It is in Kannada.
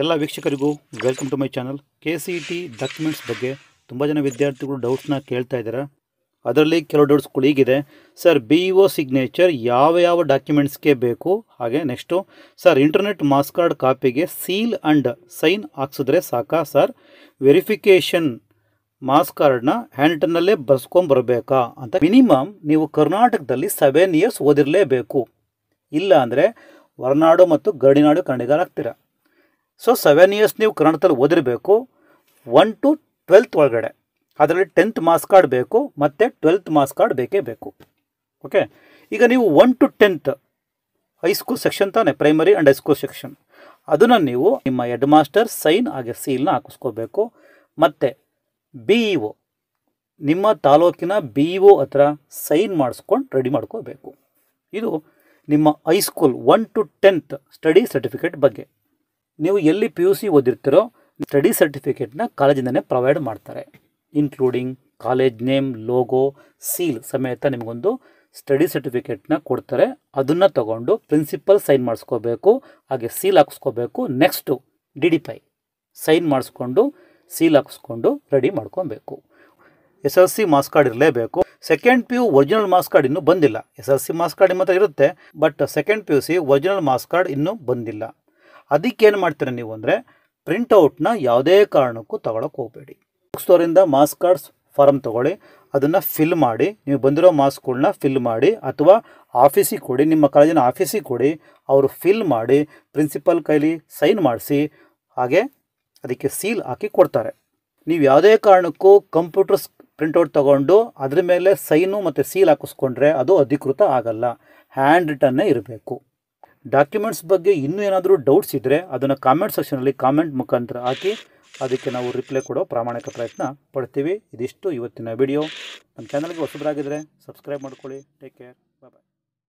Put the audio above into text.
ಎಲ್ಲ ವೀಕ್ಷಕರಿಗೂ welcome to my channel K C T documents ಬಗ್ಗೆ ತುಂಬ ಜನ ವಿದ್ಯಾರ್ಥಿಗಳು ಡೌಟ್ಸ್ನ ಕೇಳ್ತಾ ಇದ್ದಾರೆ ಅದರಲ್ಲಿ ಕೆಲವು ಡೌಟ್ಸ್ಗಳು ಈಗಿದೆ sir B E O signature ಯಾವ ಯಾವ ಡಾಕ್ಯುಮೆಂಟ್ಸ್ಗೆ ಬೇಕು ಹಾಗೆ next sir internet marks card ಕಾಪಿಗೆ ಸೀಲ್ ಆ್ಯಂಡ್ ಸೈನ್ ಹಾಕ್ಸಿದ್ರೆ ಸಾಕಾ ಸರ್ ವೆರಿಫಿಕೇಷನ್ ಮಾಸ್ ಕಾರ್ಡ್ನ ಬರ್ಸ್ಕೊಂಡು ಬರ್ಸ್ಕೊಂಬರ್ಬೇಕಾ ಅಂತ ಮಿನಿಮಮ್ ನೀವು ಕರ್ನಾಟಕದಲ್ಲಿ ಸೆವೆನ್ ಇಯರ್ಸ್ ಓದಿರಲೇಬೇಕು ಇಲ್ಲ ಅಂದರೆ ಹೊರನಾಡು ಮತ್ತು ಗಡಿನಾಡು ಕನ್ನಡಿಗರಾಗ್ತೀರಾ ಸೊ ಸೆವೆನ್ ಇಯರ್ಸ್ ನೀವು ಕನ್ನಡದಲ್ಲಿ ಓದಿರಬೇಕು ಒನ್ ಟು ಟ್ವೆಲ್ತ್ ಒಳಗಡೆ ಅದರಲ್ಲಿ ಟೆಂತ್ ಮಾರ್ಕ್ಸ್ ಕಾರ್ಡ್ ಬೇಕು ಮತ್ತು ಟ್ವೆಲ್ತ್ ಮಾರ್ಕ್ಸ್ ಕಾರ್ಡ್ ಬೇಕೇ ಬೇಕು ಓಕೆ ಈಗ ನೀವು one to tenth high school section ತಾನೇ ಪ್ರೈಮರಿ ಆ್ಯಂಡ್ ಹೈಸ್ಕೂಲ್ ಸೆಕ್ಷನ್ ಅದನ್ನು ನೀವು ನಿಮ್ಮ ಹೆಡ್ ಮಾಸ್ಟರ್ ಸೈನ್ ಹಾಗೆ ಸೀಲ್ನ ಹಾಕಿಸ್ಕೋಬೇಕು ಮತ್ತು ಬಿ ಇ e ಒ ನಿಮ್ಮ ತಾಲೂಕಿನ ಬಿ ಇ ಒ ಹತ್ರ ಸೈನ್ ಮಾಡಿಸ್ಕೊಂಡು ರೆಡಿ ಮಾಡ್ಕೋಬೇಕು ಇದು ನಿಮ್ಮ high school one to tenth study certificate ಬಗ್ಗೆ ನೀವು ಎಲ್ಲಿ ಪಿ ಯು ಸಿ ಓದಿರ್ತೀರೋ ಸ್ಟಡಿ ಸರ್ಟಿಫಿಕೇಟ್ನ ಕಾಲೇಜಿಂದನೇ ಪ್ರೊವೈಡ್ ಮಾಡ್ತಾರೆ including college name logo seal ಸಮೇತ ನಿಮಗೊಂದು ಸ್ಟಡಿ ಸರ್ಟಿಫಿಕೇಟ್ನ ಕೊಡ್ತಾರೆ ಅದನ್ನು ತಗೊಂಡು ಪ್ರಿನ್ಸಿಪಲ್ ಸೈನ್ ಮಾಡಿಸ್ಕೋಬೇಕು ಹಾಗೆ ಸೀಲ್ ಹಾಕಿಸ್ಕೋಬೇಕು next D D P I sign ಮಾಡಿಸ್ಕೊಂಡು ಸೀಲ್ ಹಾಕಿಸ್ಕೊಂಡು ರೆಡಿ ಮಾಡ್ಕೊಬೇಕು S L C marks card ಇರಲೇಬೇಕು second P U original marks card ಇನ್ನೂ ಬಂದಿಲ್ಲ S L C marks card ಹತ್ರ ಇರುತ್ತೆ but second P U C original marks card ಇನ್ನೂ ಬಂದಿಲ್ಲ ಅದಕ್ಕೇನು ಮಾಡ್ತೀರಾ ನೀವು ಅಂದರೆ ಪ್ರಿಂಟೌಟ್ನ ಯಾವುದೇ ಕಾರಣಕ್ಕೂ ತೊಗೊಳಕ್ಕೆ ಹೋಗಬೇಡಿ ಬುಕ್ ಸ್ಟೋರಿಂದ ಮಾಸ್ಕ್ ಕಾರ್ಡ್ಸ್ ಫಾರಮ್ ತೊಗೊಳ್ಳಿ ಅದನ್ನು ಫಿಲ್ ಮಾಡಿ ನೀವು ಬಂದಿರೋ ಮಾಸ್ಕ್ಗಳನ್ನ ಫಿಲ್ ಮಾಡಿ ಅಥವಾ ಆಫೀಸಿಗೆ ಕೊಡಿ ನಿಮ್ಮ ಕಾಲೇಜಿನ ಆಫೀಸಿಗೆ ಕೊಡಿ ಅವರು ಫಿಲ್ ಮಾಡಿ ಪ್ರಿನ್ಸಿಪಲ್ ಕೈಲಿ ಸೈನ್ ಮಾಡಿಸಿ ಹಾಗೆ ಅದಕ್ಕೆ ಸೀಲ್ ಹಾಕಿ ಕೊಡ್ತಾರೆ ನೀವು ಯಾವುದೇ ಕಾರಣಕ್ಕೂ ಕಂಪ್ಯೂಟರ್ ಪ್ರಿಂಟೌಟ್ ತೊಗೊಂಡು ಅದ್ರ ಮೇಲೆ ಸೈನು ಮತ್ತು ಸೀಲ್ ಹಾಕಿಸ್ಕೊಂಡ್ರೆ ಅದು ಅಧಿಕೃತ ಆಗಲ್ಲ ಹ್ಯಾಂಡ್ ರಿಟನ್ನೇ ಇರಬೇಕು ಡಾಕ್ಯುಮೆಂಟ್ಸ್ ಬಗ್ಗೆ ಇನ್ನೂ ಏನಾದರೂ ಡೌಟ್ಸ್ ಇದ್ದರೆ ಅದನ್ನು ಕಾಮೆಂಟ್ ಸೆಕ್ಷನಲ್ಲಿ ಕಾಮೆಂಟ್ ಮುಖಾಂತರ ಹಾಕಿ ಅದಕ್ಕೆ ನಾವು ರಿಪ್ಲೈ ಕೊಡೋ ಪ್ರಾಮಾಣಿಕ ಪ್ರಯತ್ನ ಪಡ್ತೀವಿ ಇದಿಷ್ಟು ಇವತ್ತಿನ ವಿಡಿಯೋ ನಮ್ಮ ಚಾನಲ್ಗೆ ಹೊಸಬರಾಗಿದ್ದರೆ ಸಬ್ಸ್ಕ್ರೈಬ್ ಮಾಡ್ಕೊಳ್ಳಿ ಟೇಕ್ ಕೇರ್ ಬಾಯ್